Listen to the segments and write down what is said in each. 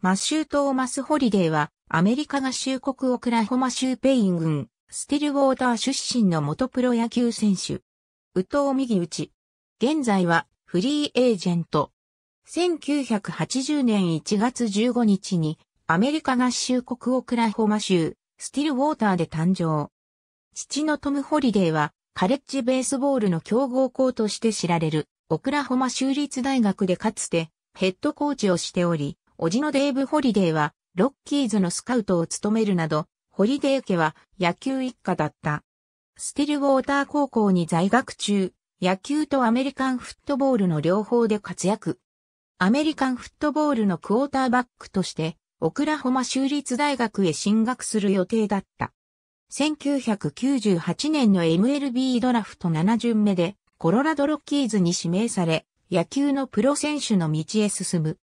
マッシュー・トーマス・ホリデーは、アメリカ合衆国オクラホマ州ペイン郡、スティルウォーター出身の元プロ野球選手。宇藤右ち。現在は、フリーエージェント。1980年1月15日に、アメリカ合衆国オクラホマ州、スティルウォーターで誕生。父のトム・ホリデーは、カレッジベースボールの強豪校として知られる、オクラホマ州立大学でかつてヘッドコーチをしており、おじのデーブ・ホリデーは、ロッキーズのスカウトを務めるなど、ホリデー家は野球一家だった。スティルウォーター高校に在学中、野球とアメリカンフットボールの両方で活躍。アメリカンフットボールのクォーターバックとして、オクラホマ州立大学へ進学する予定だった。1998年の MLB ドラフト7巡目で、コロラドロッキーズに指名され、野球のプロ選手の道へ進む。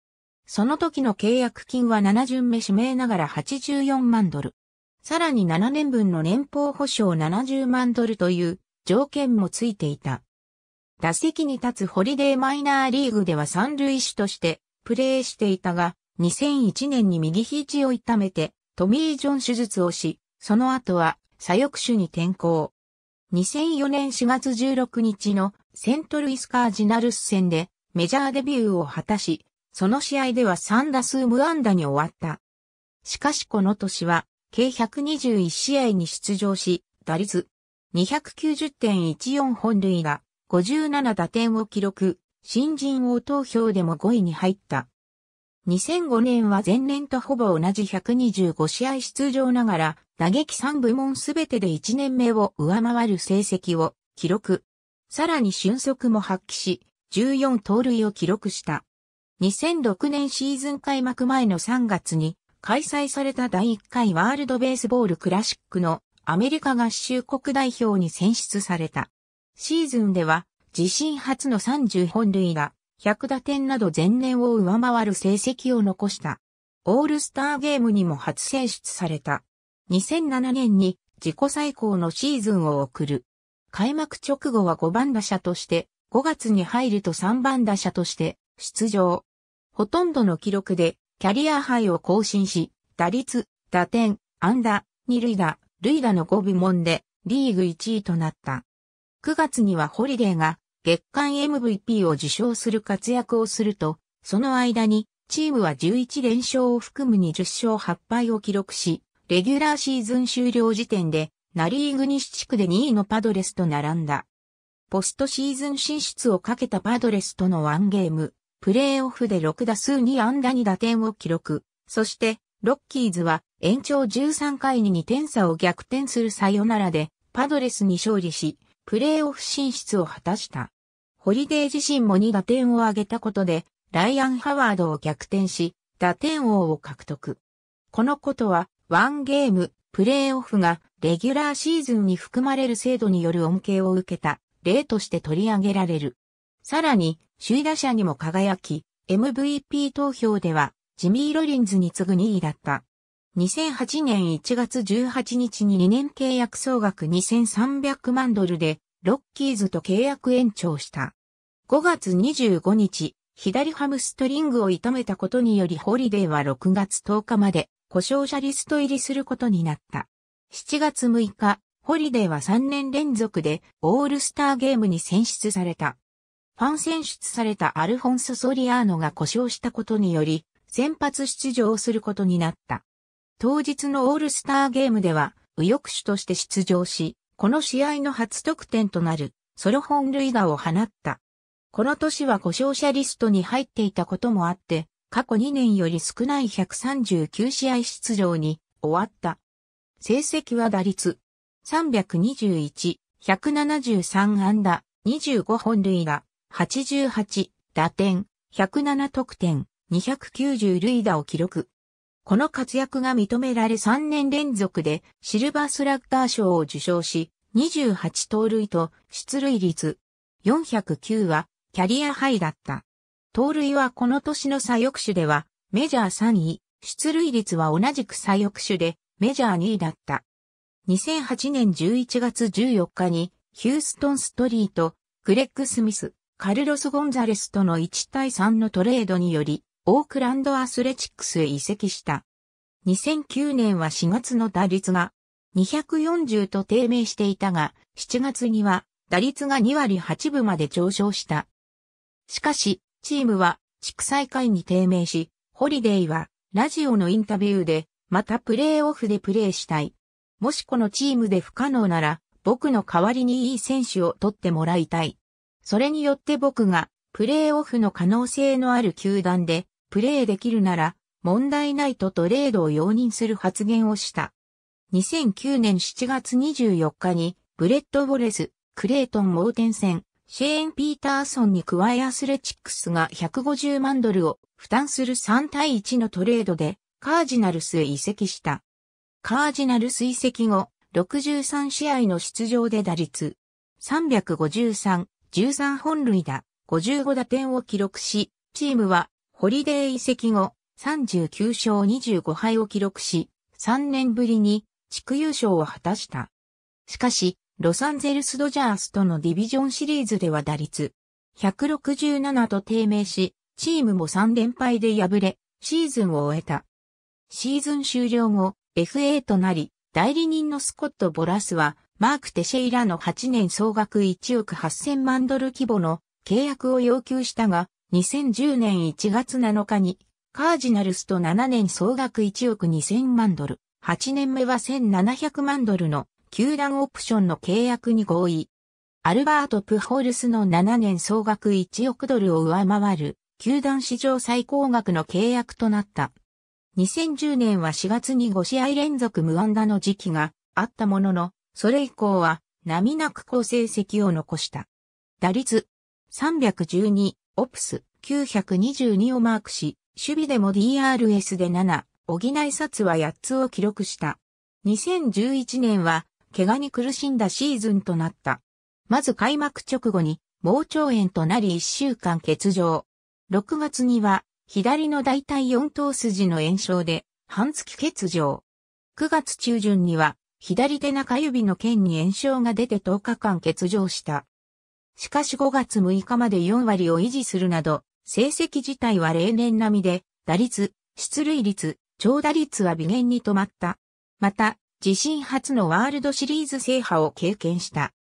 その時の契約金は7巡目指名ながら84万ドル。さらに7年分の年俸保証70万ドルという条件もついていた。打席に立つホリデーマイナーリーグでは三塁手としてプレーしていたが、2001年に右肘を痛めてトミー・ジョン手術をし、その後は左翼手に転向。2004年4月16日のセントルイスカージナルス戦でメジャーデビューを果たし、その試合では3打数無安打に終わった。しかしこの年は、計121試合に出場し、打率290.14本塁が、57打点を記録、新人王投票でも5位に入った。2005年は前年とほぼ同じ125試合出場ながら、打撃3部門すべてで1年目を上回る成績を記録。さらに俊足も発揮し、14盗塁を記録した。2006年シーズン開幕前の3月に開催された第1回ワールドベースボールクラシックのアメリカ合衆国代表に選出された。シーズンでは自身初の30本塁打、100打点など前年を上回る成績を残した。オールスターゲームにも初選出された。2007年に自己最高のシーズンを送る。開幕直後は5番打者として、5月に入ると3番打者として出場。ほとんどの記録でキャリアハイを更新し、打率、打点、安打、二塁打、塁打の5部門でリーグ1位となった。9月にはホリデーが月間 MVP を受賞する活躍をすると、その間にチームは11連勝を含む20勝8敗を記録し、レギュラーシーズン終了時点でナリーグ西地区で2位のパドレスと並んだ。ポストシーズン進出をかけたパドレスとのワンゲーム、プレーオフで6打数2安打2打点を記録。そして、ロッキーズは延長13回に2点差を逆転するサヨナラで、パドレスに勝利し、プレーオフ進出を果たした。ホリデー自身も2打点を挙げたことで、ライアン・ハワードを逆転し、打点王を獲得。このことは、ワンゲーム、プレーオフが、レギュラーシーズンに含まれる制度による恩恵を受けた、例として取り上げられる。さらに、首位打者にも輝き、MVP 投票ではジミー・ロリンズに次ぐ2位だった。2008年1月18日に2年契約総額2300万ドルで、ロッキーズと契約延長した。5月25日、左ハムストリングを痛めたことによりホリデーは6月10日まで故障者リスト入りすることになった。7月6日、ホリデーは3年連続でオールスターゲームに選出された。ファン選出されたアルフォンソ・ソリアーノが故障したことにより、先発出場することになった。当日のオールスターゲームでは、右翼手として出場し、この試合の初得点となる、ソロ本塁打を放った。この年は故障者リストに入っていたこともあって、過去2年より少ない139試合出場に終わった。成績は打率321、173安打、25本塁打、88、打点、107得点、290塁打を記録。この活躍が認められ3年連続でシルバースラッガー賞を受賞し、28盗塁と出塁率409はキャリアハイだった。盗塁はこの年の左翼手ではメジャー3位、出塁率は同じく左翼手でメジャー2位だった。2008年11月14日にヒューストンストリート、グレッグ・スミス、カルロス・ゴンザレスとの1対3のトレードにより、オークランドアスレチックスへ移籍した。2009年は4月の打率が240と低迷していたが、7月には打率が2割8分まで上昇した。しかし、チームは地区最下位に低迷し、ホリデイはラジオのインタビューで、またプレーオフでプレーしたい。もしこのチームで不可能なら、僕の代わりにいい選手を取ってもらいたい。それによって僕がプレーオフの可能性のある球団でプレーできるなら問題ないとトレードを容認する発言をした。2009年7月24日にブレッド・ウォレス、クレイトン・モーテン戦、シェーン・ピーターソンに加えアスレチックスが150万ドルを負担する3対1のトレードでカージナルスへ移籍した。カージナルス移籍後、63試合の出場で打率353、13本塁打、55打点を記録し、チームはホリデー移籍後39勝25敗を記録し、3年ぶりに地区優勝を果たした。しかし、ロサンゼルスドジャースとのディビジョンシリーズでは打率167と低迷し、チームも3連敗で敗れ、シーズンを終えた。シーズン終了後、FA となり、代理人のスコット・ボラスはマーク・テシェイラの8年総額1億8000万ドル規模の契約を要求したが、2010年1月7日に、カージナルスと7年総額1億2000万ドル、8年目は1700万ドルの球団オプションの契約に合意。アルバート・プホルスの7年総額1億ドルを上回る、球団史上最高額の契約となった。2010年は4月に5試合連続無安打の時期があったものの、それ以降は、波なく好成績を残した。打率312、オプス922をマークし、守備でも DRS で7、補い札は8つを記録した。2011年は、怪我に苦しんだシーズンとなった。まず開幕直後に、盲腸炎となり1週間欠場。6月には、左の大腿4頭筋の炎症で、半月欠場。9月中旬には、左手中指の腱に炎症が出て10日間欠場した。しかし5月6日まで4割を維持するなど、成績自体は例年並みで、打率、出塁率、長打率は微減に止まった。また、自身初のワールドシリーズ制覇を経験した。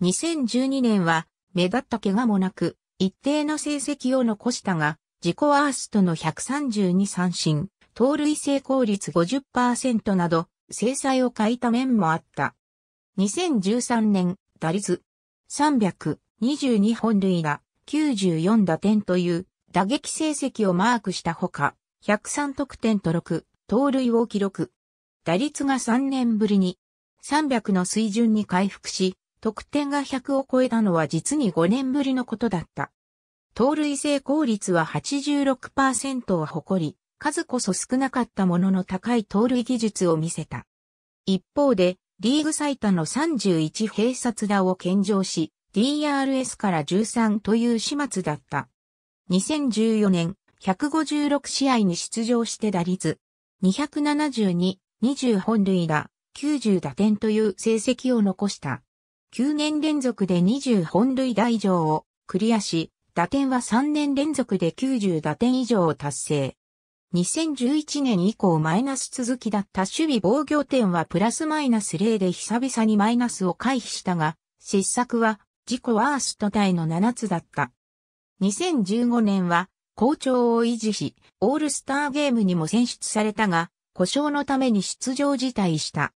2012年は、目立った怪我もなく、一定の成績を残したが、自己ワーストの132三振、盗塁成功率50%など、制裁を欠いた面もあった。2013年、打率322本塁打、94打点という打撃成績をマークしたほか、103得点と6、盗塁を記録。打率が3年ぶりに300の水準に回復し、得点が100を超えたのは実に5年ぶりのことだった。盗塁成功率は86%を誇り、数こそ少なかったものの高い盗塁技術を見せた。一方で、リーグ最多の31併殺打を献上し、DRS から13という始末だった。2014年、156試合に出場して打率、272、20本塁打、90打点という成績を残した。9年連続で20本塁打以上をクリアし、打点は3年連続で90打点以上を達成。2011年以降マイナス続きだった守備防御点はプラスマイナス0で久々にマイナスを回避したが、失策は自己ワーストタイの7つだった。2015年は好調を維持し、オールスターゲームにも選出されたが、故障のために出場辞退した。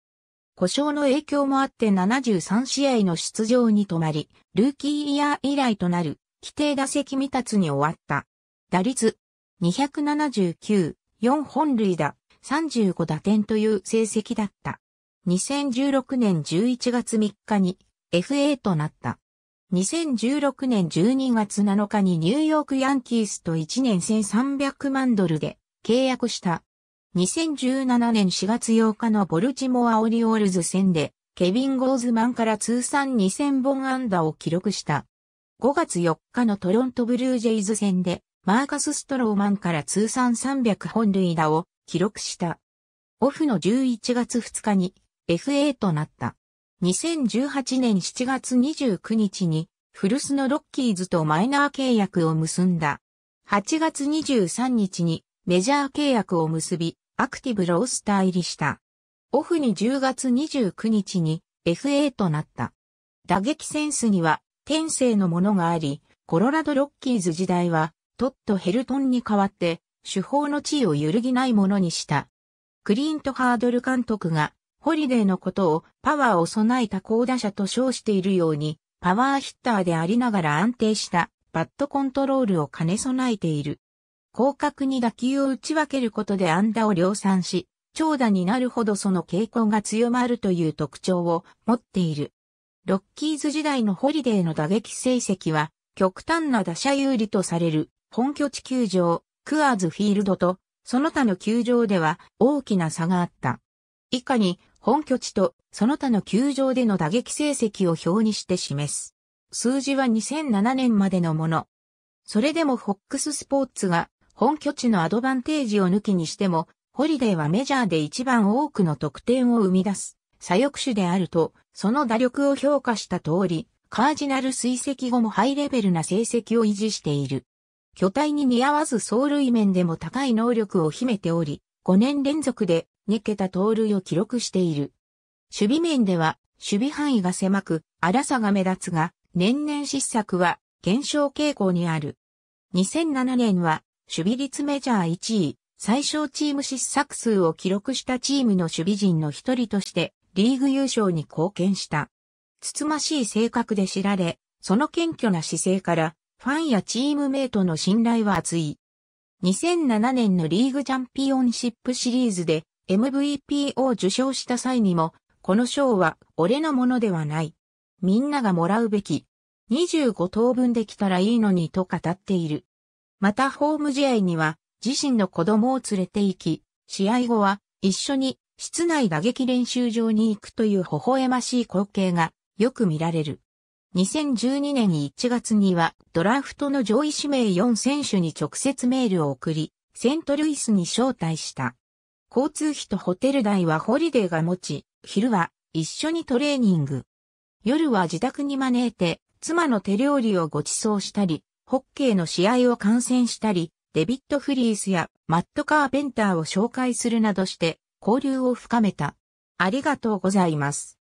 故障の影響もあって73試合の出場に止まり、ルーキーイヤー以来となる規定打席未達に終わった。打率279、4本塁打、35打点という成績だった。2016年11月3日に FA となった。2016年12月7日にニューヨークヤンキースと1年1300万ドルで契約した。2017年4月8日のボルチモアオリオールズ戦でケビン・ゴーズマンから通算2000本安打を記録した。5月4日のトロントブルージェイズ戦でマーカス・ストローマンから通算300本塁打を記録した。オフの11月2日に FA となった。2018年7月29日に古巣のロッキーズとマイナー契約を結んだ。8月23日にメジャー契約を結び、アクティブロースター入りした。オフに10月29日に FA となった。打撃センスには天性のものがあり、コロラドロッキーズ時代はトット・ヘルトンに代わって、手法の地位を揺るぎないものにした。クリント・ハードル監督が、ホリデーのことをパワーを備えた高打者と称しているように、パワーヒッターでありながら安定したバットコントロールを兼ね備えている。広角に打球を打ち分けることで安打を量産し、長打になるほどその傾向が強まるという特徴を持っている。ロッキーズ時代のホリデーの打撃成績は、極端な打者有利とされる本拠地球場、クアーズフィールドと、その他の球場では大きな差があった。以下に、本拠地とその他の球場での打撃成績を表にして示す。数字は2007年までのもの。それでもフォックススポーツが本拠地のアドバンテージを抜きにしても、ホリデーはメジャーで一番多くの得点を生み出す左翼手であると、その打力を評価した通り、カージナル追跡後もハイレベルな成績を維持している。巨体に似合わず走塁面でも高い能力を秘めており、5年連続で2桁盗塁を記録している。守備面では、守備範囲が狭く、荒さが目立つが、年々失策は減少傾向にある。2007年は、守備率メジャー1位、最小チーム失策数を記録したチームの守備陣の一人として、リーグ優勝に貢献した。つつましい性格で知られ、その謙虚な姿勢から、ファンやチームメイトの信頼は厚い。2007年のリーグチャンピオンシップシリーズで MVP を受賞した際にも、この賞は俺のものではない。みんながもらうべき。25等分できたらいいのにと語っている。またホーム試合には自身の子供を連れて行き、試合後は一緒に室内打撃練習場に行くという微笑ましい光景がよく見られる。2012年1月にはドラフトの上位指名4選手に直接メールを送り、セントルイスに招待した。交通費とホテル代はホリデーが持ち、昼は一緒にトレーニング。夜は自宅に招いて、妻の手料理をご馳走したり、ホッケーの試合を観戦したり、デビット・フリースやマット・カーペンターを紹介するなどして交流を深めた。ありがとうございます。